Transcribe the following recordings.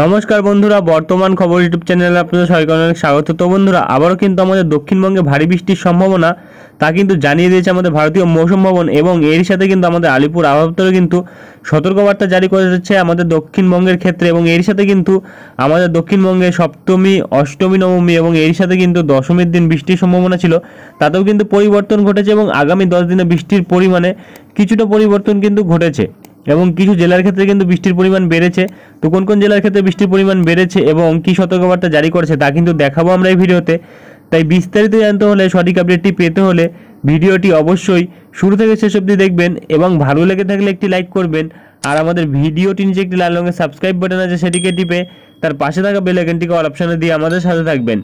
নমস্কার বন্ধুরা বর্তমান খবর ইউটিউব চ্যানেলে আপনাদের সবাইকে অনেক স্বাগত তো বন্ধুরা আবারও কিন্তু আমাদের দক্ষিণবঙ্গে ভারী বৃষ্টির সম্ভাবনা তা কিন্তু জানিয়ে দিয়েছে আমাদের ভারতীয় মৌসুম ভবন এবং এর সাথে কিন্তু আমাদের আলিপুর আবহাওয়া কিন্তু সতর্কবার্তা জারি করে যাচ্ছে আমাদের দক্ষিণবঙ্গের ক্ষেত্রে এবং এর সাথে কিন্তু আমাদের দক্ষিণবঙ্গে সপ্তমী অষ্টমী নবমী এবং এর সাথে কিন্তু দশমীর দিন বৃষ্টির সম্ভাবনা ছিল তাতেও কিন্তু পরিবর্তন ঘটেছে এবং আগামী দশ দিনে বৃষ্টির পরিমাণে কিছুটা পরিবর্তন কিন্তু ঘটেছে এবং কিছু জেলার ক্ষেত্রে কিন্তু বৃষ্টির পরিমাণ বেড়েছে তো কোন কোন জেলার ক্ষেত্রে বৃষ্টির পরিমাণ বেড়েছে এবং কী সতর্কবার্তা জারি করেছে তা কিন্তু দেখাবো আমরা এই ভিডিওতে তাই বিস্তারিত জানতে হলে সঠিক আপডেটটি পেতে হলে ভিডিওটি অবশ্যই শুরু থেকে শেষ অবধি দেখবেন এবং ভালো লেগে থাকলে একটি লাইক করবেন আর আমাদের ভিডিওটি নিচে একটি লাল রঙের সাবস্ক্রাইব বাটন আছে সেটিকে টিপে তার পাশে থাকা বেল আইকনটিকে অল অপশানে দিয়ে আমাদের সাথে থাকবেন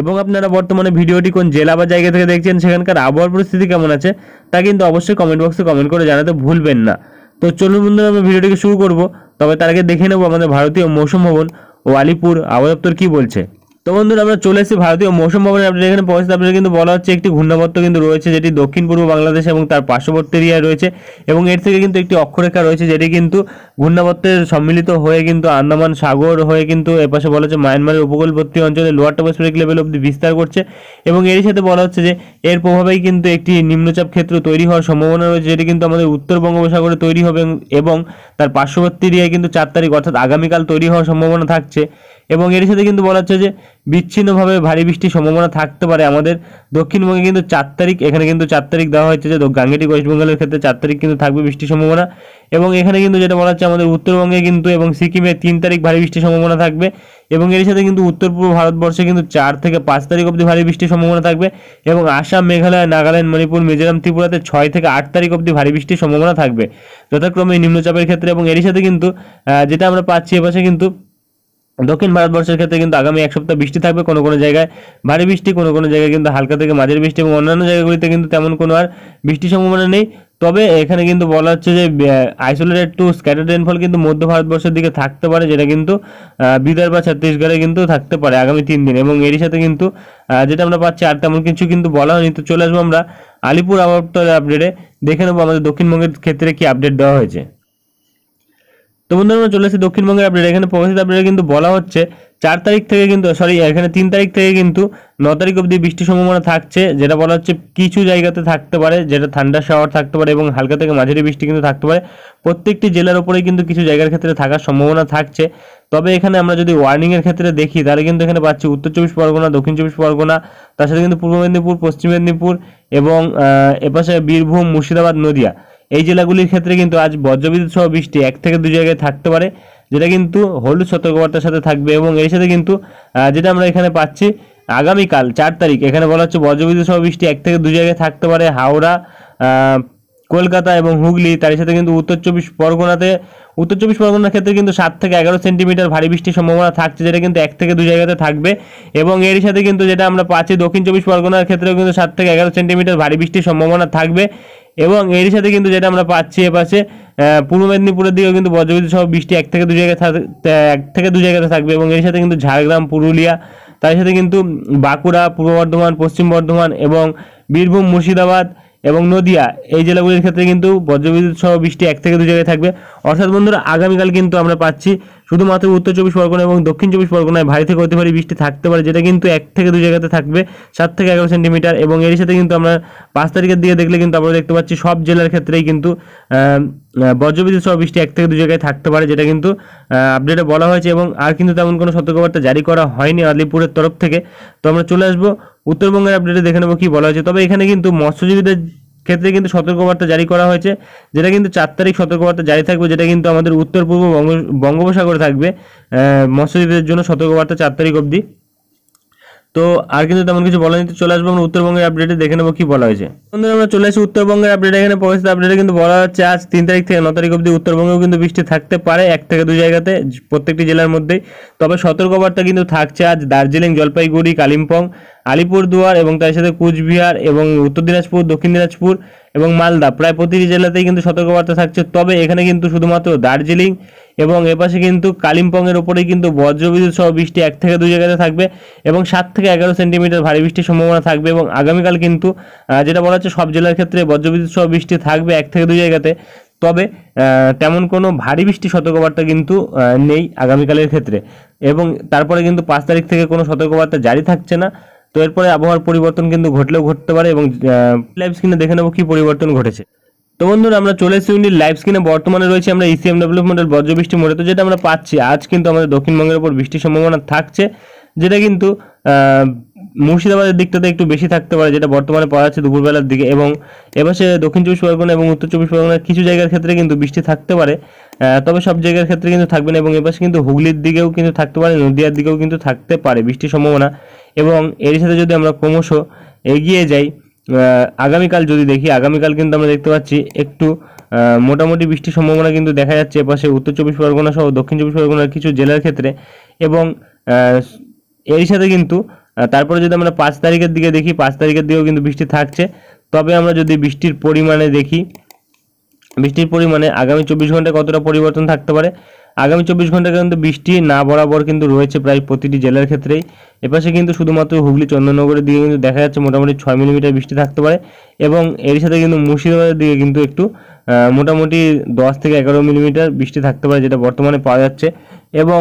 এবং আপনারা বর্তমানে ভিডিওটি কোন জেলা বা জায়গা থেকে দেখছেন সেখানকার আবহাওয়ার পরিস্থিতি কেমন আছে তা কিন্তু অবশ্যই কমেন্ট বক্সে কমেন্ট করে জানাতে ভুলবেন না তো চলুন বন্ধুরা আমরা ভিডিওটিকে শুরু করব তবে তার আগে দেখে নেব আমাদের ভারতীয় মৌসুম ভবন ও আলিপুর আবহাওয়া দপ্তর কী বলছে তো বন্ধুরা আমরা চলে এসেছি ভারতীয় মৌসুম ভবনে আপনাদের এখানে পৌঁছতে আপনাদের কিন্তু বলা হচ্ছে একটি ঘূর্ণাবর্ত কিন্তু রয়েছে যেটি দক্ষিণ পূর্ব বাংলাদেশ এবং তার পার্শ্ববর্তী এরিয়ায় রয়েছে এবং এর থেকে কিন্তু একটি অক্ষরেখা রয়েছে যেটি কিন্তু ঘূর্ণাবর্তের সম্মিলিত হয়ে কিন্তু আন্দামান সাগর হয়ে কিন্তু এপাশে বলা হচ্ছে মায়ানমারের উপকূলবর্তী অঞ্চলে লোয়ার টপোস্ফেরিক লেভেল অব্দি বিস্তার করছে এবং এর সাথে বলা হচ্ছে যে এর প্রভাবেই কিন্তু একটি নিম্নচাপ ক্ষেত্র তৈরি হওয়ার সম্ভাবনা রয়েছে যেটি কিন্তু আমাদের উত্তর বঙ্গোপসাগরে তৈরি হবে এবং তার পার্শ্ববর্তী দিয়ে কিন্তু চার তারিখ অর্থাৎ আগামীকাল তৈরি হওয়ার সম্ভাবনা থাকছে এবং এর সাথে কিন্তু বলা হচ্ছে যে বিচ্ছিন্নভাবে ভারী বৃষ্টির সম্ভাবনা থাকতে পারে আমাদের দক্ষিণবঙ্গে কিন্তু চার তারিখ এখানে কিন্তু চার তারিখ দেওয়া হয়েছে যে ওয়েস্ট ওয়েস্টবেঙ্গলের ক্ষেত্রে চার তারিখ কিন্তু থাকবে বৃষ্টির সম্ভাবনা এবং এখানে কিন্তু যেটা বলা হচ্ছে আমাদের উত্তরবঙ্গে কিন্তু এবং সিকিমে তিন তারিখ ভারী বৃষ্টির সম্ভাবনা থাকবে এবং এর সাথে কিন্তু উত্তর পূর্ব ভারতবর্ষে কিন্তু চার থেকে পাঁচ তারিখ অবধি ভারী বৃষ্টির সম্ভাবনা থাকবে এবং আসাম মেঘালয় নাগাল্যান্ড মণিপুর মিজোরাম ত্রিপুরাতে ছয় থেকে আট তারিখ অবধি ভারী বৃষ্টির সম্ভাবনা থাকবে যথাক্রমে নিম্নচাপের ক্ষেত্রে এবং এর সাথে কিন্তু যেটা আমরা পাচ্ছি এপাশে কিন্তু দক্ষিণ ভারতবর্ষের ক্ষেত্রে কিন্তু আগামী এক সপ্তাহ বৃষ্টি থাকবে কোনো কোনো জায়গায় ভারী বৃষ্টি কোনো কোনো জায়গায় কিন্তু হালকা থেকে মাঝের বৃষ্টি এবং অন্যান্য জায়গাগুলিতে কিন্তু তেমন কোনো আর বৃষ্টির সম্ভাবনা নেই তবে এখানে কিন্তু বলা হচ্ছে যে আইসোলেটেড টু স্ক্যাটার রেনফল কিন্তু মধ্য ভারতবর্ষের দিকে থাকতে পারে যেটা কিন্তু বিদার বা ছত্তিশগড়ে কিন্তু থাকতে পারে আগামী তিন দিন এবং এরই সাথে কিন্তু যেটা আমরা পাচ্ছি আর তেমন কিছু কিন্তু বলা হয়নি তো চলে আসবো আমরা আলিপুর আবহাওয়া আপডেটে দেখে নেবো আমাদের দক্ষিণবঙ্গের ক্ষেত্রে কি আপডেট দেওয়া হয়েছে তো বন্ধুরা আমরা চলে এসেছি দক্ষিণবঙ্গের আপডেট এখানে প্রকাশিত আপডেটে কিন্তু বলা হচ্ছে চার তারিখ থেকে কিন্তু সরি এখানে তিন তারিখ থেকে কিন্তু ন তারিখ অবধি বৃষ্টির সম্ভাবনা থাকছে যেটা বলা হচ্ছে কিছু জায়গাতে থাকতে পারে যেটা ঠান্ডা শাওয়ার থাকতে পারে এবং হালকা থেকে মাঝারি বৃষ্টি কিন্তু থাকতে পারে প্রত্যেকটি জেলার ওপরেই কিন্তু কিছু জায়গার ক্ষেত্রে থাকার সম্ভাবনা থাকছে তবে এখানে আমরা যদি ওয়ার্নিংয়ের ক্ষেত্রে দেখি তাহলে কিন্তু এখানে পাচ্ছি উত্তর চব্বিশ পরগনা দক্ষিণ চব্বিশ পরগনা তার সাথে কিন্তু পূর্ব মেদিনীপুর পশ্চিম মেদিনীপুর এবং এপাশে বীরভূম মুর্শিদাবাদ নদিয়া এই জেলাগুলির ক্ষেত্রে কিন্তু আজ বজ্রবিদ্যুৎ সহ বৃষ্টি এক থেকে দুই জায়গায় থাকতে পারে যেটা কিন্তু হলুদ সতর্কবার্তার সাথে থাকবে এবং এর সাথে কিন্তু যেটা আমরা এখানে পাচ্ছি আগামীকাল চার তারিখ এখানে বলা হচ্ছে বজ্রবিদ্যুৎ সহ বৃষ্টি এক থেকে দুই জায়গায় থাকতে পারে হাওড়া কলকাতা এবং হুগলি তার সাথে কিন্তু উত্তর চব্বিশ পরগনাতে উত্তর চব্বিশ পরগনার ক্ষেত্রে কিন্তু সাত থেকে এগারো সেন্টিমিটার ভারী বৃষ্টির সম্ভাবনা থাকছে যেটা কিন্তু এক থেকে দুই জায়গাতে থাকবে এবং এর সাথে কিন্তু যেটা আমরা পাচ্ছি দক্ষিণ চব্বিশ পরগনার ক্ষেত্রেও কিন্তু সাত থেকে এগারো সেন্টিমিটার ভারী বৃষ্টির সম্ভাবনা থাকবে এবং এর সাথে কিন্তু যেটা আমরা পাচ্ছি এপাশে পূর্ব মেদিনীপুরের দিকেও কিন্তু বজ্রবিদ্যুৎ সহ বৃষ্টি এক থেকে দু জায়গায় এক থেকে দু জায়গাতে থাকবে এবং এর সাথে কিন্তু ঝাড়গ্রাম পুরুলিয়া তার সাথে কিন্তু বাঁকুড়া পূর্ব বর্ধমান পশ্চিম বর্ধমান এবং বীরভূম মুর্শিদাবাদ এবং নদিয়া এই জেলাগুলির ক্ষেত্রে কিন্তু বজ্রবিদ্যুৎ সহ বৃষ্টি এক থেকে দু জায়গায় থাকবে অর্থাৎ বন্ধুরা আগামীকাল কিন্তু আমরা পাচ্ছি শুধুমাত্র উত্তর চব্বিশ পরগনা এবং দক্ষিণ চব্বিশ পরগনায় ভারী থেকে অতি ভারী বৃষ্টি থাকতে পারে যেটা কিন্তু এক থেকে দুই জায়গাতে থাকবে সাত থেকে এগারো সেন্টিমিটার এবং এর সাথে কিন্তু আমরা পাঁচ তারিখের দিকে দেখলে কিন্তু আমরা দেখতে পাচ্ছি সব জেলার ক্ষেত্রেই কিন্তু বজ্রবিদ্যুৎ সহ বৃষ্টি এক থেকে দুই জায়গায় থাকতে পারে যেটা কিন্তু আপডেটে বলা হয়েছে এবং আর কিন্তু তেমন কোনো সতর্কবার্তা জারি করা হয়নি আলিপুরের তরফ থেকে তো আমরা চলে আসবো উত্তরবঙ্গের আপডেটে দেখে নেবো কি বলা হয়েছে তবে এখানে কিন্তু মৎস্যজীবীদের ক্ষেত্রে কিন্তু সতর্কবার্তা জারি করা হয়েছে যেটা কিন্তু চার তারিখ সতর্কবার্তা জারি থাকবে যেটা কিন্তু আমাদের উত্তর পূর্ব বঙ্গোপসাগরে থাকবে মৎস্যজীবীদের জন্য সতর্কবার্তা চার তারিখ অবধি তো আর কিন্তু তেমন কিছু বলা নিতে চলে আসবো আমরা উত্তরবঙ্গের আপডেটে দেখে নেবো কি বলা হয়েছে বন্ধুরা আমরা চলে আসি উত্তরবঙ্গের আপডেট এখানে পরিস্থিতি আপডেটে কিন্তু বলা হচ্ছে আজ তিন তারিখ থেকে ন তারিখ অবধি উত্তরবঙ্গেও কিন্তু বৃষ্টি থাকতে পারে এক থেকে দুই জায়গাতে প্রত্যেকটি জেলার মধ্যেই তবে সতর্কবার্তা কিন্তু থাকছে আজ দার্জিলিং জলপাইগুড়ি কালিম্পং আলিপুরদুয়ার এবং তার সাথে কুচবিহার এবং উত্তর দিনাজপুর দক্ষিণ দিনাজপুর এবং মালদা প্রায় প্রতিটি জেলাতেই কিন্তু সতর্কবার্তা থাকছে তবে এখানে কিন্তু শুধুমাত্র দার্জিলিং এবং এপাশে কিন্তু কালিম্পংয়ের ওপরে কিন্তু বজ্রবিদ্যুৎ সহ বৃষ্টি এক থেকে দুই জায়গাতে থাকবে এবং সাত থেকে এগারো সেন্টিমিটার ভারী বৃষ্টির সম্ভাবনা থাকবে এবং আগামীকাল কিন্তু যেটা বলা হচ্ছে সব জেলার ক্ষেত্রে বজ্রবিদ্যুৎ সহ বৃষ্টি থাকবে এক থেকে দুই জায়গাতে তবে তেমন কোনো ভারী বৃষ্টি সতর্কবার্তা কিন্তু নেই আগামীকালের ক্ষেত্রে এবং তারপরে কিন্তু পাঁচ তারিখ থেকে কোনো সতর্কবার্তা জারি থাকছে না তো এরপরে আবহাওয়ার পরিবর্তন কিন্তু ঘটলেও ঘটতে পারে এবং লাইভ স্ক্রিনে দেখে নেবো কী পরিবর্তন ঘটেছে তো বন্ধুরা আমরা চলে এসেছি ইউনিট লাইভ স্ক্রিনে বর্তমানে রয়েছে আমরা ইসিএম ডেভেলপ মডেল বজ্র মোড়ে তো যেটা আমরা পাচ্ছি আজ কিন্তু আমাদের দক্ষিণবঙ্গের ওপর বৃষ্টির সম্ভাবনা থাকছে যেটা কিন্তু মুর্শিদাবাদের দিকটাতে একটু বেশি থাকতে পারে যেটা বর্তমানে পড়া হচ্ছে দুপুরবেলার দিকে এবং এবার সে দক্ষিণ চব্বিশ পরগনা এবং উত্তর চব্বিশ পরগনার কিছু জায়গার ক্ষেত্রে কিন্তু বৃষ্টি থাকতে পারে তবে সব জায়গার ক্ষেত্রে কিন্তু থাকবে না এবং এপাশে কিন্তু হুগলির দিকেও কিন্তু থাকতে পারে নদিয়ার দিকেও কিন্তু থাকতে পারে বৃষ্টির সম্ভাবনা এবং এর সাথে যদি আমরা ক্রমশ এগিয়ে যাই আগামীকাল যদি দেখি আগামীকাল কিন্তু আমরা দেখতে পাচ্ছি একটু মোটামুটি বৃষ্টির সম্ভাবনা কিন্তু দেখা যাচ্ছে এপাশে উত্তর চব্বিশ পরগনা সহ দক্ষিণ চব্বিশ পরগনার কিছু জেলার ক্ষেত্রে এবং এর সাথে কিন্তু তারপরে যদি আমরা পাঁচ তারিখের দিকে দেখি পাঁচ তারিখের দিকেও কিন্তু বৃষ্টি থাকছে তবে আমরা যদি বৃষ্টির পরিমাণে দেখি বৃষ্টির পরিমাণে আগামী চব্বিশ ঘন্টায় কতটা পরিবর্তন থাকতে পারে আগামী চব্বিশ ঘন্টা কিন্তু বৃষ্টি না বরাবর কিন্তু রয়েছে প্রায় প্রতিটি জেলার ক্ষেত্রেই এপাশে কিন্তু শুধুমাত্র হুগলি চন্দননগরের দিকে কিন্তু দেখা যাচ্ছে মোটামুটি ছয় মিলিমিটার বৃষ্টি থাকতে পারে এবং এর সাথে কিন্তু মুর্শিদাবাদের দিকে কিন্তু একটু মোটামুটি দশ থেকে এগারো মিলিমিটার বৃষ্টি থাকতে পারে যেটা বর্তমানে পাওয়া যাচ্ছে এবং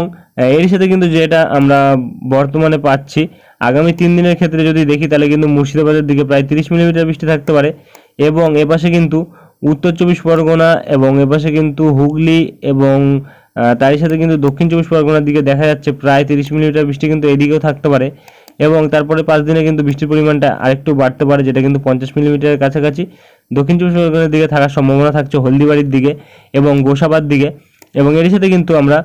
এর সাথে কিন্তু যেটা আমরা বর্তমানে পাচ্ছি আগামী তিন দিনের ক্ষেত্রে যদি দেখি তাহলে কিন্তু মুর্শিদাবাদের দিকে প্রায় তিরিশ মিলিমিটার বৃষ্টি থাকতে পারে এবং এপাশে কিন্তু উত্তর চব্বিশ পরগনা এবং এপাশে কিন্তু হুগলি এবং তারই সাথে কিন্তু দক্ষিণ চব্বিশ পরগনার দিকে দেখা যাচ্ছে প্রায় তিরিশ মিলিমিটার বৃষ্টি কিন্তু এদিকেও থাকতে পারে এবং তারপরে পাঁচ দিনে কিন্তু বৃষ্টির পরিমাণটা আরেকটু বাড়তে পারে যেটা কিন্তু পঞ্চাশ মিলিমিটারের কাছাকাছি দক্ষিণ চব্বিশ পরগনার দিকে থাকার সম্ভাবনা থাকছে হলদিবাড়ির দিকে এবং গোসাবার দিকে এবং এর সাথে কিন্তু আমরা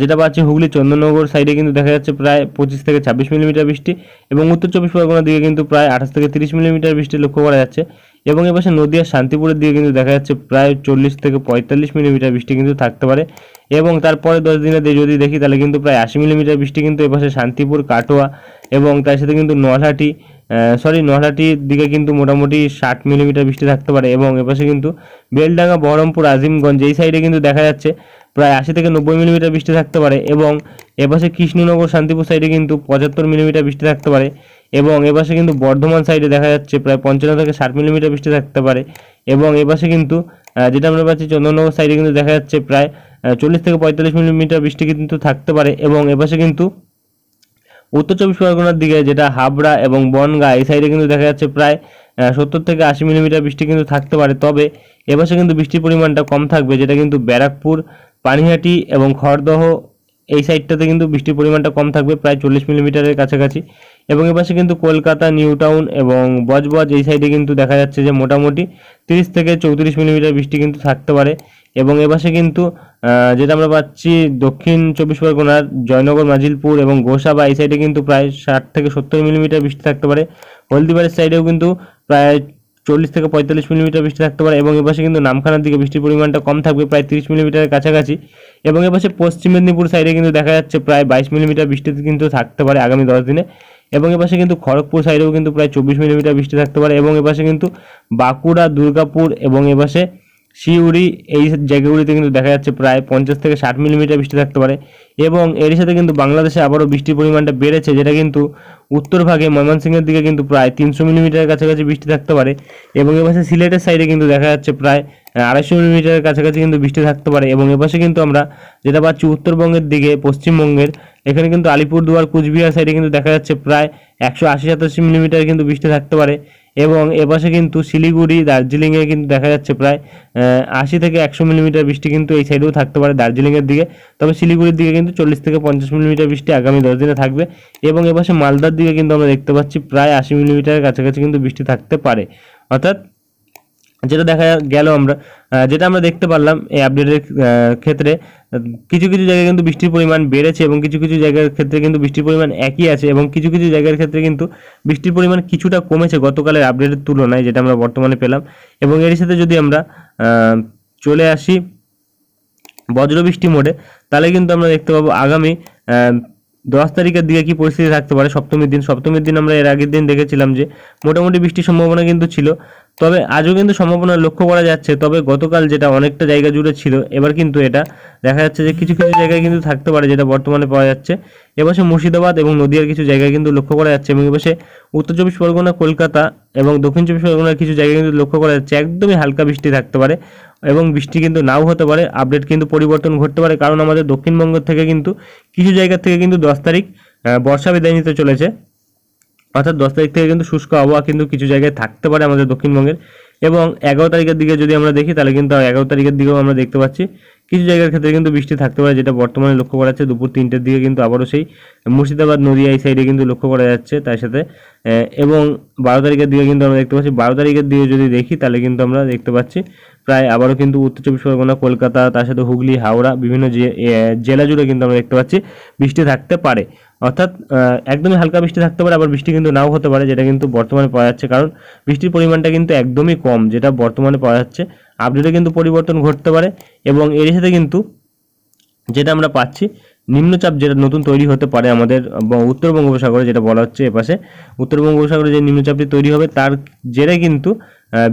যেটা পাচ্ছি হুগলি চন্দননগর সাইডে কিন্তু দেখা যাচ্ছে প্রায় পঁচিশ থেকে ছাব্বিশ মিলিমিটার বৃষ্টি এবং উত্তর চব্বিশ পরগনার দিকে কিন্তু প্রায় আঠাশ থেকে তিরিশ মিলিমিটার বৃষ্টি লক্ষ্য করা যাচ্ছে এবং এপাশে নদীয়া শান্তিপুরের দিকে কিন্তু দেখা যাচ্ছে প্রায় চল্লিশ থেকে পঁয়তাল্লিশ মিলিমিটার বৃষ্টি কিন্তু থাকতে পারে এবং তারপরে দশ দিনে যদি দেখি তাহলে কিন্তু প্রায় আশি মিলিমিটার বৃষ্টি কিন্তু এপাশে শান্তিপুর কাটোয়া এবং তার সাথে কিন্তু নলহাটি সরি নহাটির দিকে কিন্তু মোটামুটি ষাট মিলিমিটার বৃষ্টি থাকতে পারে এবং এপাশে কিন্তু বেলডাঙ্গা বহরমপুর আজিমগঞ্জ এই সাইডে কিন্তু দেখা যাচ্ছে প্রায় আশি থেকে নব্বই মিলিমিটার বৃষ্টি থাকতে পারে এবং এপাশে কৃষ্ণনগর শান্তিপুর সাইডে কিন্তু পঁচাত্তর মিলিমিটার বৃষ্টি থাকতে পারে এবং এপাশে কিন্তু বর্ধমান সাইডে দেখা যাচ্ছে প্রায় পঞ্চান্ন থেকে ষাট মিলিমিটার বৃষ্টি থাকতে পারে এবং এপাশে কিন্তু যেটা আমরা পাচ্ছি চন্দননগর সাইডে কিন্তু দেখা যাচ্ছে প্রায় চল্লিশ থেকে পঁয়তাল্লিশ মিলিমিটার বৃষ্টি কিন্তু থাকতে পারে এবং এপাশে কিন্তু উত্তর চব্বিশ পরগনার দিকে যেটা হাবড়া এবং বনগা এই সাইডে কিন্তু দেখা যাচ্ছে প্রায় সত্তর থেকে আশি মিলিমিটার বৃষ্টি কিন্তু থাকতে পারে তবে এবছর কিন্তু বৃষ্টির পরিমাণটা কম থাকবে যেটা কিন্তু ব্যারাকপুর পানিহাটি এবং খড়দহ এই সাইডটাতে কিন্তু বৃষ্টির পরিমাণটা কম থাকবে প্রায় চল্লিশ মিলিমিটারের কাছাকাছি এবং এপাশে কিন্তু কলকাতা নিউ টাউন এবং বজবজ এই সাইডে কিন্তু দেখা যাচ্ছে যে মোটামুটি তিরিশ থেকে চৌত্রিশ মিলিমিটার বৃষ্টি কিন্তু থাকতে পারে এবং এপাশে কিন্তু যেটা আমরা পাচ্ছি দক্ষিণ চব্বিশ পরগনার জয়নগর মাজিলপুর এবং গোসা বা এই সাইডে কিন্তু প্রায় ষাট থেকে সত্তর মিলিমিটার বৃষ্টি থাকতে পারে হলদিবাড়ির সাইডেও কিন্তু প্রায় চল্লিশ থেকে পঁয়তাল্লিশ মিলিমিটার বৃষ্টি থাকতে পারে এবং এপাশে কিন্তু নামখানার দিকে বৃষ্টির পরিমাণটা কম থাকবে প্রায় তিরিশ মিলিমিটারের কাছাকাছি এবং এপাশে পশ্চিম মেদিনীপুর সাইডে কিন্তু দেখা যাচ্ছে প্রায় বাইশ মিলিমিটার বৃষ্টি কিন্তু থাকতে পারে আগামী দশ দিনে এবং এপাশে কিন্তু খড়গপুর সাইডেও কিন্তু প্রায় চব্বিশ মিলিমিটার বৃষ্টি থাকতে পারে এবং এপাশে কিন্তু বাঁকুড়া দুর্গাপুর এবং এপাশে শিউরি এই জায়গাগুলিতে কিন্তু দেখা যাচ্ছে প্রায় পঞ্চাশ থেকে ষাট মিলিমিটার বৃষ্টি থাকতে পারে এবং এর সাথে কিন্তু বাংলাদেশে আবারও বৃষ্টির পরিমাণটা বেড়েছে যেটা কিন্তু উত্তর ভাগে ময়মনসিংহের দিকে কিন্তু প্রায় তিনশো মিলিমিটারের কাছাকাছি বৃষ্টি থাকতে পারে এবং এপাশে সিলেটের সাইডে কিন্তু দেখা যাচ্ছে প্রায় আড়াইশো মিলিমিটারের কাছাকাছি কিন্তু বৃষ্টি থাকতে পারে এবং এপাশে কিন্তু আমরা যেটা পাচ্ছি উত্তরবঙ্গের দিকে পশ্চিমবঙ্গের এখানে কিন্তু আলিপুরদুয়ার কুচবিহার সাইডে কিন্তু দেখা যাচ্ছে প্রায় একশো আশি সাতাশি মিলিমিটার কিন্তু বৃষ্টি থাকতে পারে এবং এপাশে কিন্তু শিলিগুড়ি দার্জিলিংয়ে কিন্তু দেখা যাচ্ছে প্রায় আশি থেকে একশো মিলিমিটার বৃষ্টি কিন্তু এই সাইডেও থাকতে পারে দার্জিলিংয়ের দিকে তবে শিলিগুড়ির দিকে কিন্তু চল্লিশ থেকে পঞ্চাশ মিলিমিটার বৃষ্টি আগামী দশ দিনে থাকবে এবং এপাশে মালদার দিকে কিন্তু আমরা দেখতে পাচ্ছি প্রায় আশি মিলিমিটারের কাছাকাছি কিন্তু বৃষ্টি থাকতে পারে অর্থাৎ যেটা দেখা গেল আমরা যেটা আমরা দেখতে পারলাম এই আপডেটের ক্ষেত্রে কিছু কিছু জায়গায় কিন্তু বৃষ্টির পরিমাণ বেড়েছে এবং কিছু কিছু জায়গার ক্ষেত্রে কিন্তু বৃষ্টির পরিমাণ একই আছে এবং কিছু কিছু জায়গার ক্ষেত্রে কিন্তু বৃষ্টির পরিমাণ কিছুটা কমেছে গতকালের আপডেটের তুলনায় যেটা আমরা বর্তমানে পেলাম এবং এর সাথে যদি আমরা চলে আসি বজ্রবৃষ্টি মোডে তাহলে কিন্তু আমরা দেখতে পাবো আগামী দশ তারিখের দিকে কি পরিস্থিতি থাকতে পারে সপ্তমীর দিন সপ্তমীর দিন আমরা এর আগের দিন দেখেছিলাম যে মোটামুটি বৃষ্টির সম্ভাবনা কিন্তু ছিল তবে আজও কিন্তু সম্ভাবনা লক্ষ্য করা যাচ্ছে তবে গতকাল যেটা অনেকটা জায়গা জুড়ে ছিল এবার কিন্তু এটা দেখা যাচ্ছে যে কিছু কিছু জায়গায় কিন্তু থাকতে পারে যেটা বর্তমানে পাওয়া যাচ্ছে এবছর মুর্শিদাবাদ এবং নদিয়ার কিছু জায়গায় কিন্তু লক্ষ্য করা যাচ্ছে এবং এবছর উত্তর চব্বিশ পরগনা কলকাতা এবং দক্ষিণ চব্বিশ পরগনার কিছু জায়গায় কিন্তু লক্ষ্য করা যাচ্ছে একদমই হালকা বৃষ্টি থাকতে পারে এবং বৃষ্টি কিন্তু নাও হতে পারে আপডেট কিন্তু পরিবর্তন ঘটতে পারে কারণ আমাদের দক্ষিণবঙ্গ থেকে কিন্তু কিছু জায়গা থেকে কিন্তু দশ তারিখ বর্ষা বিদায় নিতে চলেছে অর্থাৎ দশ তারিখ থেকে কিন্তু শুষ্ক আবহাওয়া কিন্তু কিছু জায়গায় থাকতে পারে আমাদের দক্ষিণবঙ্গের এবং এগারো তারিখের দিকে যদি আমরা দেখি তাহলে কিন্তু এগারো তারিখের দিকেও আমরা দেখতে পাচ্ছি কিছু জায়গার ক্ষেত্রে কিন্তু বৃষ্টি থাকতে পারে যেটা বর্তমানে লক্ষ্য করা যাচ্ছে দুপুর তিনটের দিকে কিন্তু আবারও সেই মুর্শিদাবাদ নদিয়া এই সাইডে কিন্তু লক্ষ্য করা যাচ্ছে তার সাথে এবং বারো তারিখের দিকে কিন্তু আমরা দেখতে পাচ্ছি বারো তারিখের দিকে যদি দেখি তাহলে কিন্তু আমরা দেখতে পাচ্ছি প্রায় আবারও কিন্তু উত্তর চব্বিশ পরগনা কলকাতা তার সাথে হুগলি হাওড়া বিভিন্ন জেলা জুড়ে কিন্তু আমরা দেখতে পাচ্ছি বৃষ্টি থাকতে পারে অর্থাৎ একদমই হালকা বৃষ্টি থাকতে পারে আবার বৃষ্টি কিন্তু নাও হতে পারে যেটা কিন্তু বর্তমানে পাওয়া যাচ্ছে কারণ বৃষ্টির পরিমাণটা কিন্তু একদমই কম যেটা বর্তমানে পাওয়া যাচ্ছে আপডেটে কিন্তু পরিবর্তন ঘটতে পারে এবং এর সাথে কিন্তু যেটা আমরা পাচ্ছি নিম্নচাপ যেটা নতুন তৈরি হতে পারে আমাদের উত্তর বঙ্গোপসাগরে যেটা বলা হচ্ছে এপাশে উত্তর বঙ্গোপসাগরে যে নিম্নচাপটি তৈরি হবে তার জেরে কিন্তু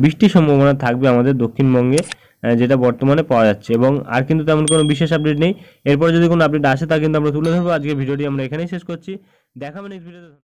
বৃষ্টির সম্ভাবনা থাকবে আমাদের দক্ষিণবঙ্গে যেটা বর্তমানে পাওয়া যাচ্ছে এবং আর কিন্তু তেমন কোনো বিশেষ আপডেট নেই এরপর যদি কোনো আপডেট আসে তা কিন্তু আমরা তুলে ধরবো আজকের ভিডিওটি আমরা এখানেই শেষ করছি দেখা হবে নেক্সট ভিডিওতে